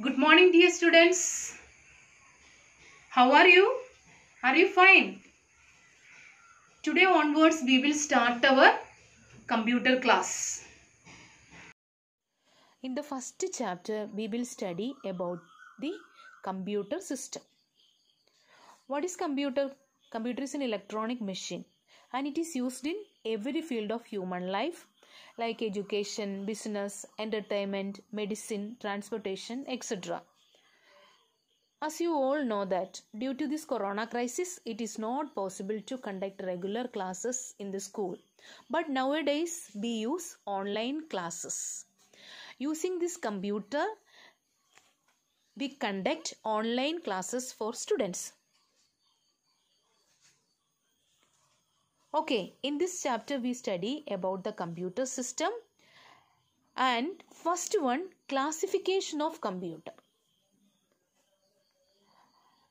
Good morning dear students. How are you? Are you fine? Today onwards we will start our computer class. In the first chapter we will study about the computer system. What is computer? Computer is an electronic machine and it is used in every field of human life like education, business, entertainment, medicine, transportation, etc. As you all know that due to this corona crisis it is not possible to conduct regular classes in the school but nowadays we use online classes using this computer we conduct online classes for students Okay, in this chapter we study about the computer system and first one classification of computer.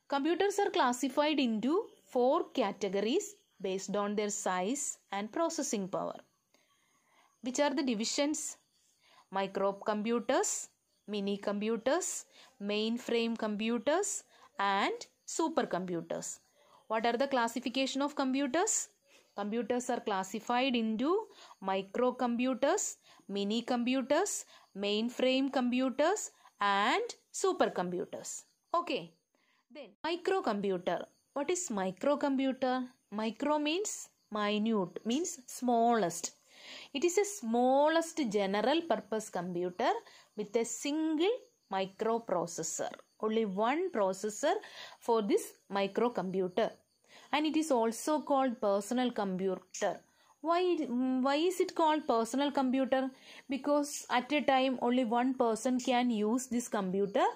Computers are classified into four categories based on their size and processing power. Which are the divisions? Microcomputers, mini computers, mainframe computers and supercomputers. What are the classification of computers? Computers are classified into microcomputers, mini computers, mainframe computers and supercomputers. Okay. Then microcomputer. What is microcomputer? Micro means minute means smallest. It is a smallest general purpose computer with a single microprocessor. Only one processor for this microcomputer and it is also called personal computer why why is it called personal computer because at a time only one person can use this computer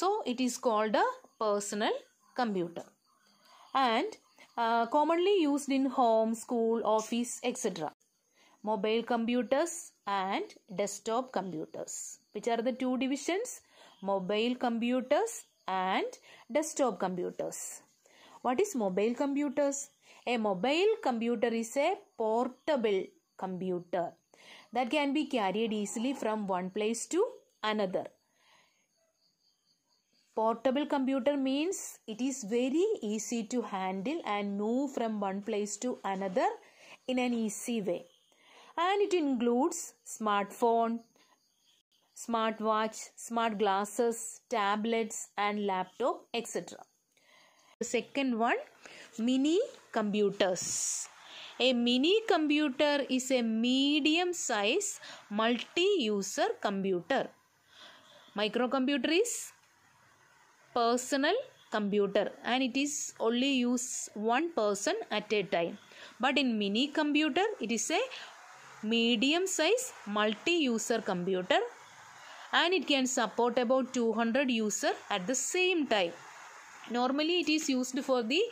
so it is called a personal computer and uh, commonly used in home school office etc mobile computers and desktop computers which are the two divisions mobile computers and desktop computers what is mobile computers? A mobile computer is a portable computer that can be carried easily from one place to another. Portable computer means it is very easy to handle and move from one place to another in an easy way. And it includes smartphone, smartwatch, smart glasses, tablets and laptop etc. The second one, mini computers. A mini computer is a medium size multi user computer. Microcomputer is personal computer and it is only use one person at a time. But in mini computer, it is a medium size multi user computer and it can support about 200 user at the same time normally it is used for the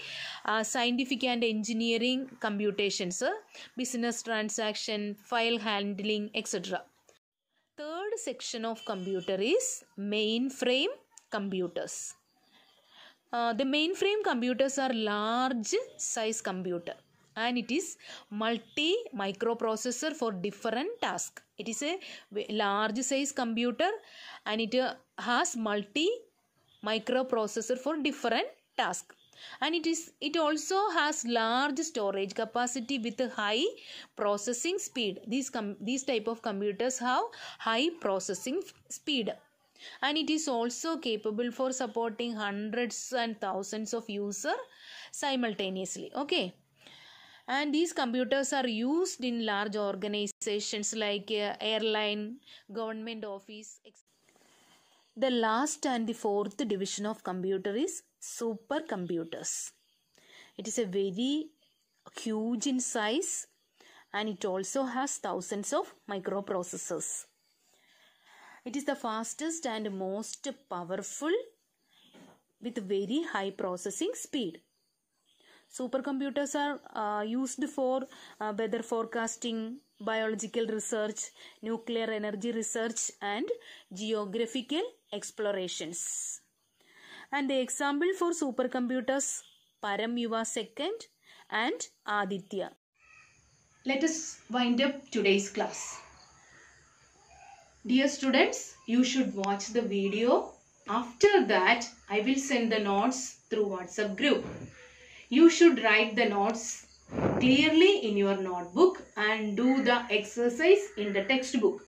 uh, scientific and engineering computations uh, business transaction file handling etc third section of computer is mainframe computers uh, the mainframe computers are large size computer and it is multi microprocessor for different task it is a large size computer and it uh, has multi microprocessor for different tasks and it is it also has large storage capacity with high processing speed these com- these type of computers have high processing speed and it is also capable for supporting hundreds and thousands of user simultaneously okay and these computers are used in large organizations like uh, airline government office etc. The last and the fourth division of computer is supercomputers. It is a very huge in size and it also has thousands of microprocessors. It is the fastest and most powerful with very high processing speed. Supercomputers are uh, used for uh, weather forecasting, biological research, nuclear energy research and geographical explorations. And the example for supercomputers Paramyuva second and Aditya. Let us wind up today's class. Dear students, you should watch the video. After that, I will send the notes through WhatsApp group. You should write the notes clearly in your notebook and do the exercise in the textbook.